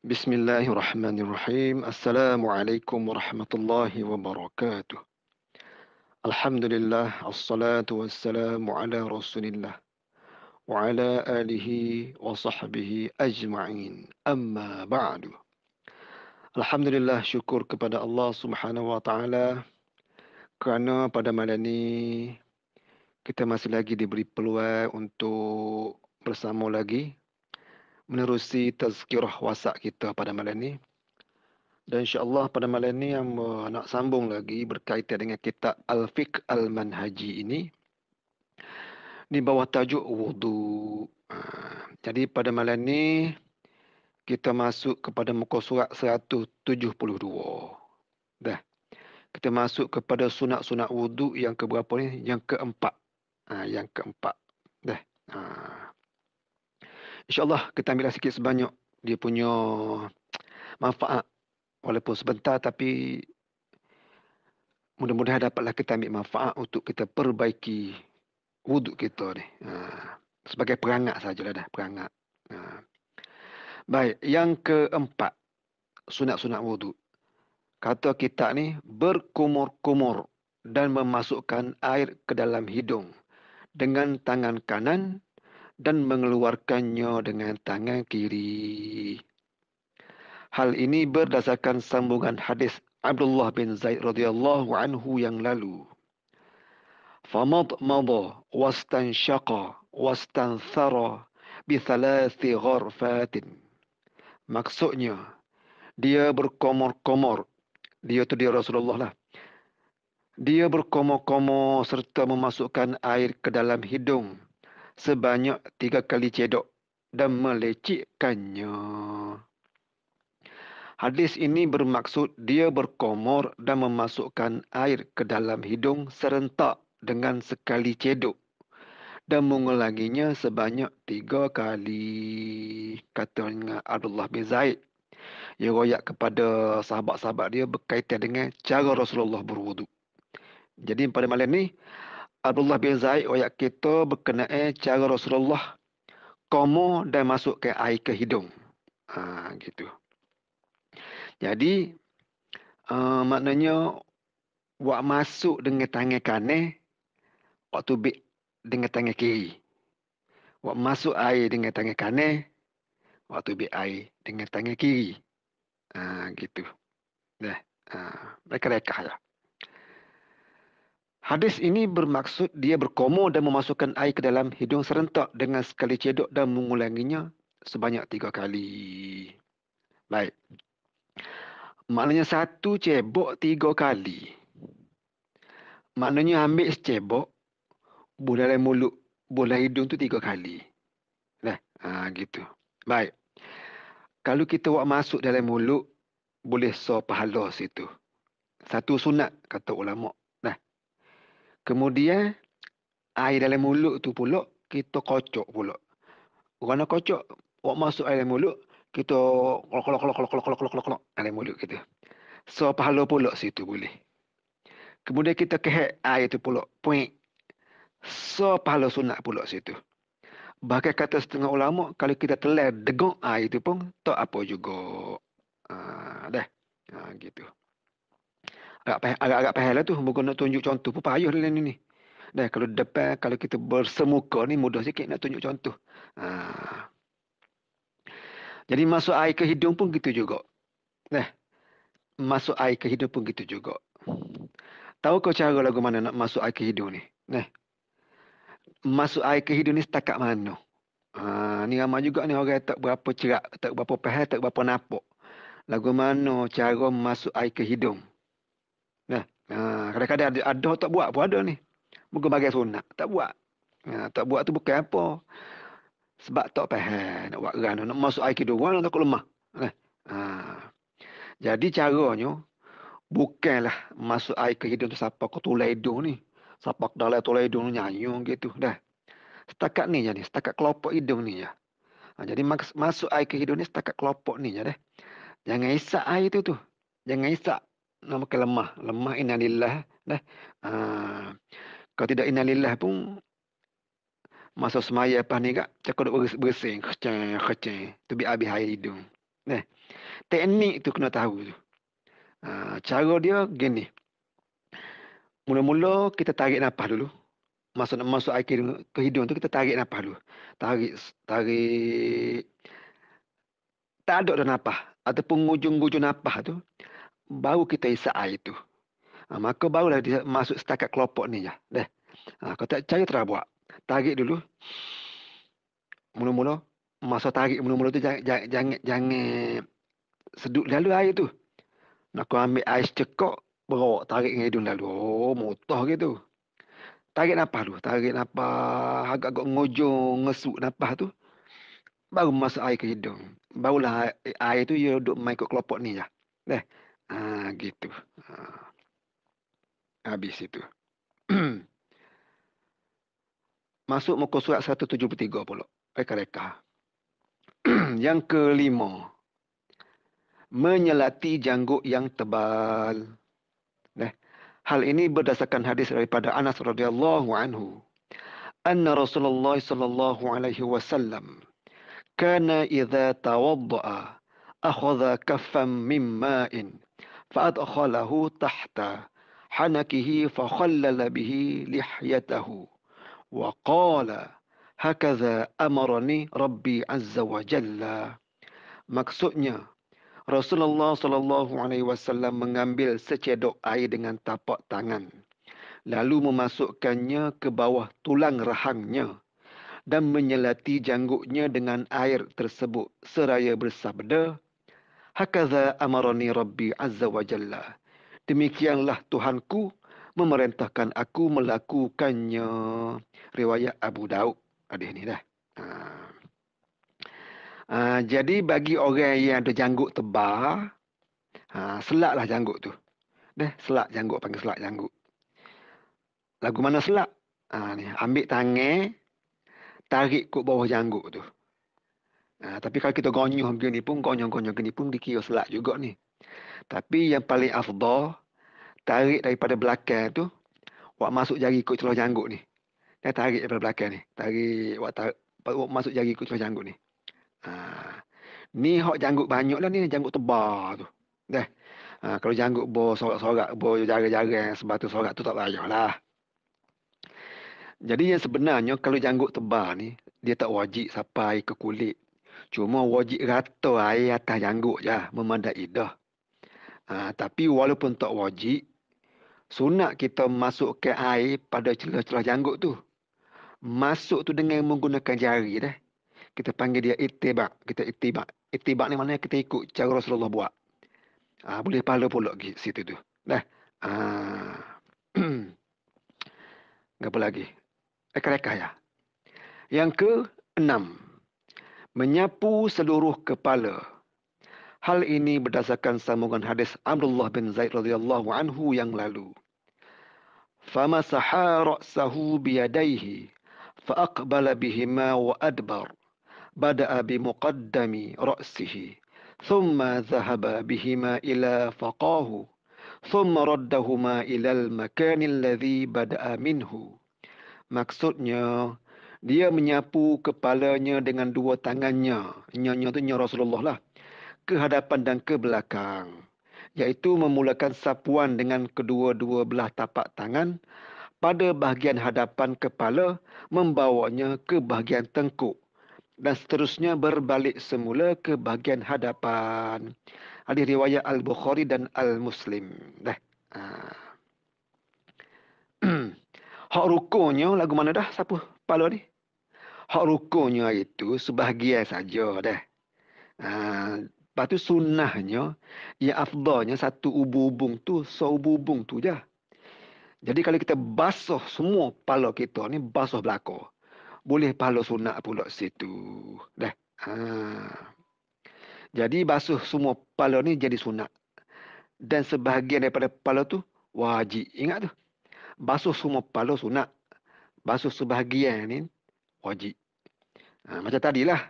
بسم الله الرحمن الرحيم السلام عليكم ورحمة الله وبركاته الحمد لله الصلاة والسلام على رسول الله وعلى آله وصحبه أجمعين أما بعد الحمد لله شكر kepada الله سبحانه وتعالى kerana pada malam ini kita masih lagi diberi peluang untuk bersama lagi menerusi tazkirah wasak kita pada malam ini. Dan insyaAllah pada malam ini yang nak sambung lagi berkaitan dengan kitab Al-Fiqh Al-Manhaji ini. Di bawah tajuk wudu. Ha, jadi pada malam ini kita masuk kepada muka surat 172. Dah. Kita masuk kepada sunat-sunat wudu yang keberapa ni? Yang keempat. Ha, yang keempat. Dah. Ha. InsyaAllah kita ambil sikit sebanyak dia punya manfaat walaupun sebentar tapi mudah-mudahan dapatlah kita ambil manfaat untuk kita perbaiki wuduk kita ni. Ha, sebagai perangat sajalah dah, perangat. Ha. Baik, yang keempat, sunat-sunat wuduk. Kata kita ni berkumur-kumur dan memasukkan air ke dalam hidung dengan tangan kanan dan mengeluarkannya dengan tangan kiri. Hal ini berdasarkan sambungan hadis Abdullah bin Zaid radhiyallahu anhu yang lalu. Famad mada wastan syaqa wastan thara bi thalathi gharfatin. Maksudnya, dia berkomor-komor. Dia tu dia Rasulullah lah. Dia berkomor-komor serta memasukkan air ke dalam hidung sebanyak tiga kali cedok dan melecikkannya. Hadis ini bermaksud dia berkomor dan memasukkan air ke dalam hidung serentak dengan sekali cedok dan mengulanginya sebanyak tiga kali. Katanya Abdullah bin Zaid. Ia royak kepada sahabat-sahabat dia berkaitan dengan cara Rasulullah berwudu. Jadi pada malam ini, Abdullah bin Zaid ayat kita berkenaan eh, cara Rasulullah komo dan ke air ke hidung. Ha, gitu. Jadi uh, maknanya buat masuk dengan tangan kanan waktu bi dengan tangan kiri. Buat masuk air dengan tangan kanan waktu bi air dengan tangan kiri. Ha, gitu. Dah. Ha, mereka rekah lah. Hadis ini bermaksud dia berkomo dan memasukkan air ke dalam hidung serentak dengan sekali cedok dan mengulanginya sebanyak tiga kali. Baik. Maknanya satu cebok tiga kali. Maknanya ambil secebok, boleh dalam mulut, boleh hidung tu tiga kali. Nah, ha, gitu. Baik. Kalau kita buat masuk dalam mulut, boleh so pahala situ. Satu sunat, kata ulama' Kemudian air dalam mulut tu pula kita kocok pula. Warna kocok wak masuk air dalam mulut kita kolok kolok kolok kolok kolok kolok kolok kolok dalam mulut kita. So pahala pula situ boleh. Kemudian kita kehek air tu pula. Poin. So pahala sunat pula situ. Bahkan kata setengah ulama kalau kita telan degok air tu pun tak apa juga. Ah uh, dah. Ah uh, gitu agak payah, agak agak payah lah tu bukan nak tunjuk contoh pun payah dalam ni ni. Dah kalau depan kalau kita bersemuka ni mudah sikit nak tunjuk contoh. Ha. Jadi masuk air ke hidung pun gitu juga. Dah Masuk air ke hidung pun gitu juga. Tahu kau cara lagu mana nak masuk air ke hidung ni? Nah. Masuk air ke hidung ni setakat mana? Ha, ni ramai juga ni orang tak berapa cerak, tak berapa pahal, tak berapa napok. Lagu mana cara masuk air ke hidung? Ha, kadang-kadang ada, ada tak buat pun ada ni. Muka bagai sunat. Tak buat. Ha, tak buat tu bukan apa. Sebab tak faham. Nak buat rana. Nak masuk air kedua. Nak takut lemah. Ha. ha. Jadi caranya. Bukanlah masuk air ke hidung tu siapa ke tulai hidung ni. Siapa ke dalam tulai hidung ni nyanyung gitu. Dah. Setakat ni je ni. Setakat kelopok hidung ni je. Ha, jadi mas- masuk air ke hidung ni setakat kelopok ni je dah. Jangan isap air tu tu. Jangan isap nama ke lemah. Lemah innalillah. Dah. Ha. Kalau tidak innalillah pun masa semaya apa ni kak cakap duk bersin kecang kecang tu bi habis air hidung nah teknik tu kena tahu tu ha, cara dia gini mula-mula kita tarik nafas dulu masa nak masuk air ke hidung tu kita tarik nafas dulu tarik tarik tak ada dah nafas ataupun ujung-ujung nafas tu baru kita isap air tu, Ha, maka barulah dia masuk setakat kelopok ni ya, Deh. Ha, kau tak cari terah buat. Tarik dulu. Mula-mula. Masa tarik mula-mula tu jangan, jangan, jangan, jangan sedut lalu air tu. Nak kau ambil air cekok. berok tarik dengan hidung lalu. Oh, mutah gitu. Tarik napah dulu. Tarik napah. Agak-agak ngojong, ngesuk napah tu. Baru masuk air ke hidung. Barulah air, air tu dia duduk main kot kelopok ni ya, Deh. Ah, gitu. Ah. Habis itu. Masuk muka surat 173 pula. Reka-reka. yang kelima. Menyelati janggut yang tebal. Nah, hal ini berdasarkan hadis daripada Anas radhiyallahu anhu. Anna Rasulullah sallallahu alaihi wasallam kana idza tawadda'a akhadha kaffan min ma'in فأدخله تحت حنكه فخلل به لحيته وقال هكذا أمرني ربي عز وجل maksudnya Rasulullah sallallahu alaihi wasallam mengambil secedok air dengan tapak tangan lalu memasukkannya ke bawah tulang rahangnya dan menyelati janggutnya dengan air tersebut seraya bersabda Hakaza amarani Rabbi Azza wa Jalla. Demikianlah Tuhanku memerintahkan aku melakukannya. Riwayat Abu Daud. Ada ni dah. Ha. Ha, jadi bagi orang yang ada janggut tebal, ha, selaklah janggut tu. Dah selak janggut, panggil selak janggut. Lagu mana selak? Ha, ni, ambil tangan, tarik ke bawah janggut tu. Ha, tapi kalau kita gonyoh begini pun, gonyoh-gonyoh begini pun dikira selat juga ni. Tapi yang paling afdol, tarik daripada belakang tu, buat masuk jari ikut celah janggut ni. Dia tarik daripada belakang ni. Tarik, buat, tarik, buat masuk jari ikut celah janggut ni. Ha, ni hak janggut banyak lah ni, janggut tebal tu. Dah. Ha, kalau janggut bawa sorak-sorak, bawa jara-jara yang sebab tu sorak tu tak payah lah. Jadi yang sebenarnya kalau janggut tebal ni, dia tak wajib sampai ke kulit Cuma wajib rata air atas janggut je. Memandang idah. Ha, tapi walaupun tak wajib. Sunat kita masuk ke air pada celah-celah janggut tu. Masuk tu dengan menggunakan jari dah. Kita panggil dia itibak. Kita itibak. Itibak ni maknanya kita ikut cara Rasulullah buat. Ha, boleh pahala pulak di situ tu. Dah. Ha. Apa lagi? Rekah-rekah ya. Yang ke enam menyapu seluruh kepala. Hal ini berdasarkan sambungan hadis Abdullah bin Zaid radhiyallahu anhu yang lalu. Famasaha ra'sahu biyadayhi faaqbala bihima wa adbar. Bada'a bi muqaddami ra'sihi thumma dhahaba bihima ila faqahu thumma raddahuma ila al-makani alladhi bada'a minhu. Maksudnya, dia menyapu kepalanya dengan dua tangannya. Nyonya itu nyonya Rasulullah lah. Ke hadapan dan ke belakang. Iaitu memulakan sapuan dengan kedua-dua belah tapak tangan pada bahagian hadapan kepala membawanya ke bahagian tengkuk dan seterusnya berbalik semula ke bahagian hadapan. Hadis riwayat Al-Bukhari dan Al-Muslim. Dah. Ha. Hak rukunya lagu mana dah? Siapa? Palo ni? hak rukunnya itu sebahagian saja dah. Ha, lepas tu sunnahnya, yang afdahnya satu ubu-ubung tu, seubu-ubung tu je. Jadi kalau kita basuh semua pala kita ni, basuh belakang. Boleh pala sunnah pula situ. Dah. Ha. Jadi basuh semua pala ni jadi sunnah. Dan sebahagian daripada pala tu wajib. Ingat tu. Basuh semua pala sunnah. Basuh sebahagian ni wajib. Ha, macam tadilah.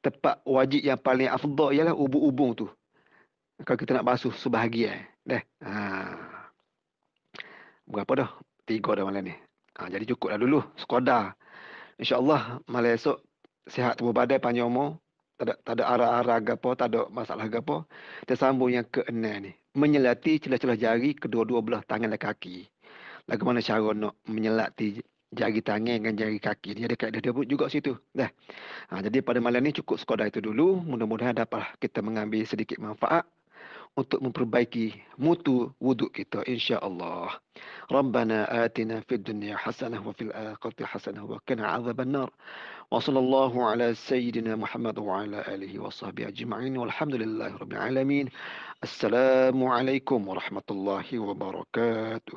Tempat wajib yang paling afdol ialah ubu-ubung tu. Kalau kita nak basuh sebahagia. Dah. Ha. Berapa dah? Tiga dah malam ni. Ha, jadi cukup lah dulu. Sekodar. InsyaAllah malam esok sihat tubuh badai panjang umur. Tak ada, arah-arah agapa. Tak ada masalah agapa. Kita sambung yang ke enam ni. Menyelati celah-celah jari kedua-dua belah tangan dan kaki. Bagaimana cara nak menyelati jari tangan dengan jari kaki dia ada kaedah dia pun juga situ dah ha, jadi pada malam ni cukup sekadar itu dulu mudah-mudahan dapat kita mengambil sedikit manfaat untuk memperbaiki mutu wuduk kita Insya Allah. rabbana atina fid dunya hasanah wa fil akhirati hasanah wa qina adzaban nar wa sallallahu ala sayyidina muhammad wa ala alihi wa sahbihi ajma'in walhamdulillahi alamin assalamu alaikum warahmatullahi wabarakatuh